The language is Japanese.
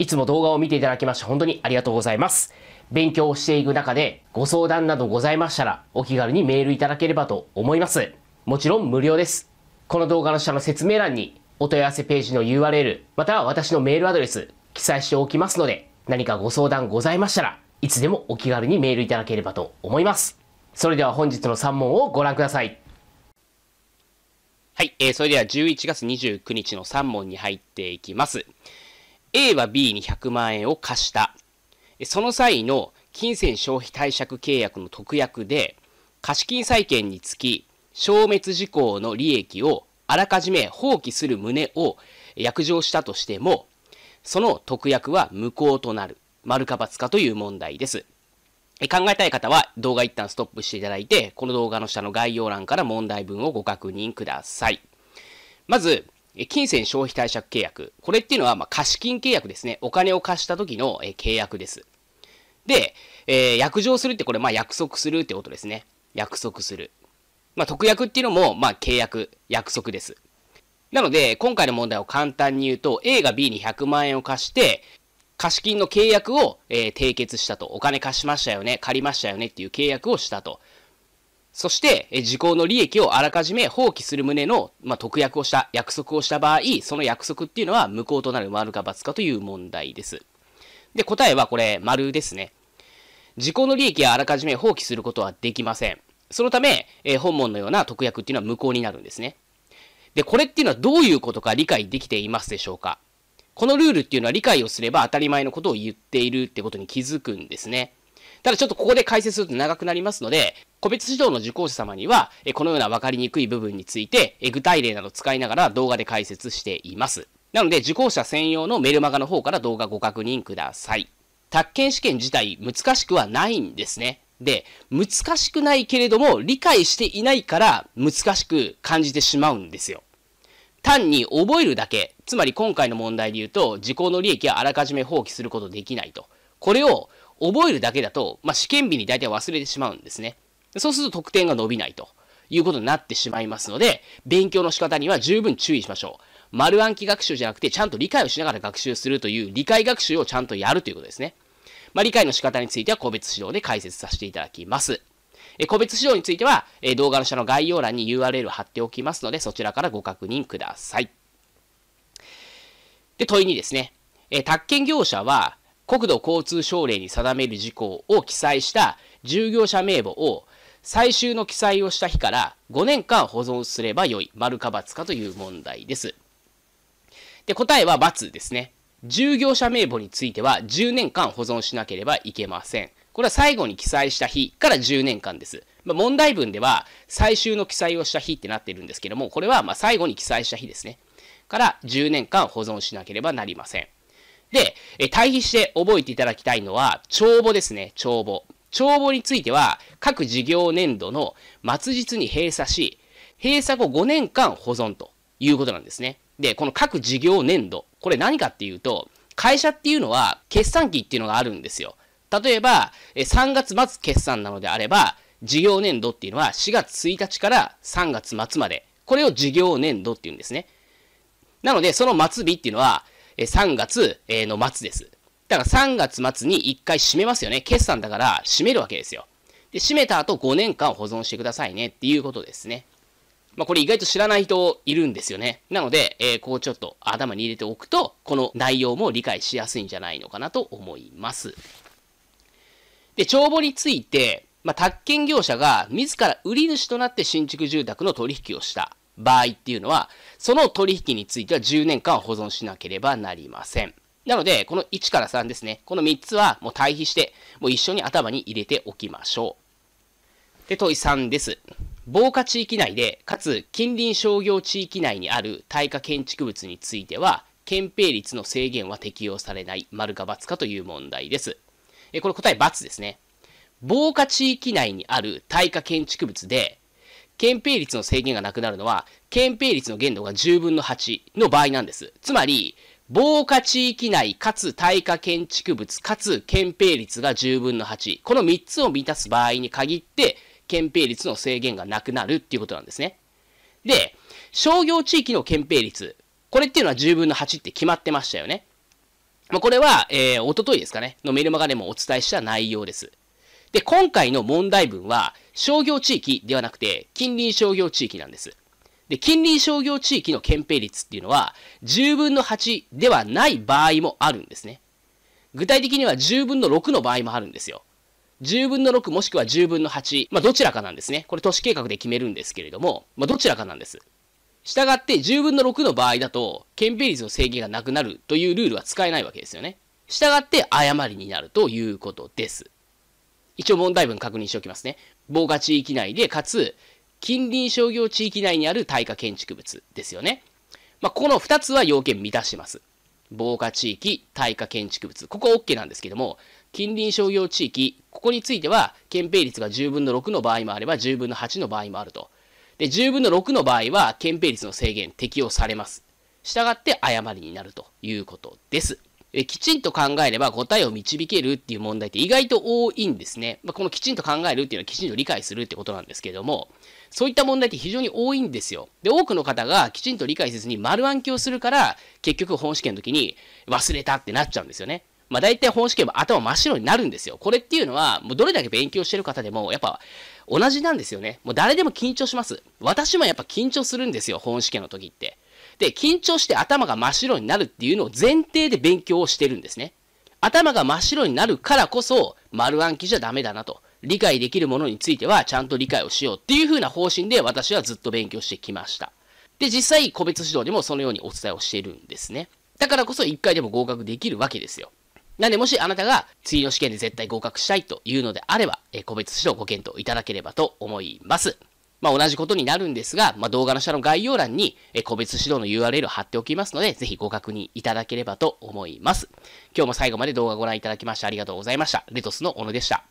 いつも動画を見ていただきまして本当にありがとうございます。勉強をしていく中でご相談などございましたらお気軽にメールいただければと思います。もちろん無料です。この動画の下の説明欄にお問い合わせページの URL または私のメールアドレス記載しておきますので何かご相談ございましたらいつでもお気軽にメールいただければと思います。それでは本日の3問をご覧ください。はい、えー、それでは11月29日の3問に入っていきます。A は B に100万円を貸した。その際の金銭消費貸借契約の特約で、貸金債権につき、消滅事項の利益をあらかじめ放棄する旨を約定したとしても、その特約は無効となる。丸か罰かという問題です。考えたい方は動画一旦ストップしていただいて、この動画の下の概要欄から問題文をご確認ください。まず、金銭消費貸借契約。これっていうのは、ま貸金契約ですね。お金を貸した時の、え契約です。で、えー、約定するってこれ、ま約束するってことですね。約束する。まあ、特約っていうのも、まあ、契約、約束です。なので、今回の問題を簡単に言うと、A が B に100万円を貸して、貸金の契約を、えー、締結したと。お金貸しましたよね、借りましたよねっていう契約をしたと。そして、時効の利益をあらかじめ放棄する旨の、まあ、特約をした、約束をした場合、その約束っていうのは無効となる丸か罰かという問題です。で、答えはこれ、丸ですね。時効の利益をあらかじめ放棄することはできません。そのため、えー、本門のような特約っていうのは無効になるんですね。で、これっていうのはどういうことか理解できていますでしょうかこのルールっていうのは理解をすれば当たり前のことを言っているってことに気づくんですね。ただちょっとここで解説すると長くなりますので、個別指導の受講者様には、このような分かりにくい部分について、具体例など使いながら動画で解説しています。なので、受講者専用のメルマガの方から動画ご確認ください。宅建試験自体難しくはないんですね。で、難しくないけれども、理解していないから難しく感じてしまうんですよ。単に覚えるだけ、つまり今回の問題で言うと、時効の利益はあらかじめ放棄することできないと。これを覚えるだけだと、まあ、試験日に大体忘れてしまうんですね。そうすると得点が伸びないということになってしまいますので、勉強の仕方には十分注意しましょう。丸暗記学習じゃなくて、ちゃんと理解をしながら学習するという理解学習をちゃんとやるということですね。まあ、理解の仕方については個別指導で解説させていただきます。え個別指導については、え動画の下の概要欄に URL を貼っておきますので、そちらからご確認ください。で、問いにですね、え宅建業者は国土交通省令に定める事項を記載した従業者名簿を最終の記載をした日から5年間保存すればよい。丸か×かという問題です。で、答えは×ですね。従業者名簿については10年間保存しなければいけません。これは最後に記載した日から10年間です。まあ、問題文では最終の記載をした日ってなってるんですけども、これはま最後に記載した日ですね。から10年間保存しなければなりません。で、え対比して覚えていただきたいのは、帳簿ですね、帳簿。帳簿については、各事業年度の末日に閉鎖し、閉鎖後5年間保存ということなんですね。で、この各事業年度、これ何かっていうと、会社っていうのは決算期っていうのがあるんですよ。例えば、3月末決算なのであれば、事業年度っていうのは4月1日から3月末まで。これを事業年度っていうんですね。なので、その末日っていうのは、3月、えの末です。だから3月末に1回閉めますよね。決算だから閉めるわけですよ。で、閉めた後5年間保存してくださいねっていうことですね。まあ、これ意外と知らない人いるんですよね。なので、えー、こうちょっと頭に入れておくと、この内容も理解しやすいんじゃないのかなと思います。で、帳簿について、まあ、宅建業者が自ら売り主となって新築住宅の取引をした。場合っていうのは、その取引については10年間保存しなければなりません。なので、この1から3ですね。この3つはもう対比して、もう一緒に頭に入れておきましょう。で、問い3です。防火地域内で、かつ近隣商業地域内にある耐火建築物については、憲兵率の制限は適用されない、丸か×かという問題です。えこれ答え×ですね。防火地域内にある耐火建築物で、憲兵率の制限がなくなるのは、憲兵率の限度が10分の8の場合なんです。つまり、防火地域内、かつ耐火建築物、かつ憲兵率が10分の8。この3つを満たす場合に限って、憲兵率の制限がなくなるっていうことなんですね。で、商業地域の憲兵率。これっていうのは10分の8って決まってましたよね。まあ、これは、えー、おとといですかね、のメルマガでもお伝えした内容です。で、今回の問題文は、商業地域ではなくて、近隣商業地域なんです。で、近隣商業地域の憲兵率っていうのは、10分の8ではない場合もあるんですね。具体的には10分の6の場合もあるんですよ。10分の6もしくは10分の8。まあ、どちらかなんですね。これ都市計画で決めるんですけれども、まあ、どちらかなんです。したがって10分の6の場合だと、憲兵率の制限がなくなるというルールは使えないわけですよね。したがって誤りになるということです。一応問題文確認しておきますね。防火地域内で、かつ、近隣商業地域内にある耐火建築物ですよね。まあ、この2つは要件満たしてます。防火地域、耐火建築物。ここは OK なんですけども、近隣商業地域、ここについては、憲兵率が10分の6の場合もあれば、10分の8の場合もあると。で、10分の6の場合は、憲兵率の制限適用されます。したがって誤りになるということです。えきちんと考えれば答えを導けるっていう問題って意外と多いんですね。まあ、このきちんと考えるっていうのはきちんと理解するってことなんですけども、そういった問題って非常に多いんですよ。で、多くの方がきちんと理解せずに丸暗記をするから、結局本試験の時に忘れたってなっちゃうんですよね。まあ、大体本試験は頭真っ白になるんですよ。これっていうのは、もうどれだけ勉強してる方でも、やっぱ同じなんですよね。もう誰でも緊張します。私もやっぱ緊張するんですよ、本試験の時って。で、緊張して頭が真っ白になるっていうのを前提で勉強をしてるんですね。頭が真っ白になるからこそ、丸暗記じゃダメだなと。理解できるものについてはちゃんと理解をしようっていう風な方針で私はずっと勉強してきました。で、実際個別指導でもそのようにお伝えをしているんですね。だからこそ1回でも合格できるわけですよ。なんでもしあなたが次の試験で絶対合格したいというのであれば、え個別指導ご検討いただければと思います。まあ、同じことになるんですが、まあ、動画の下の概要欄に、え個別指導の URL 貼っておきますので、ぜひご確認いただければと思います。今日も最後まで動画ご覧いただきましてありがとうございました。レトスの小野でした。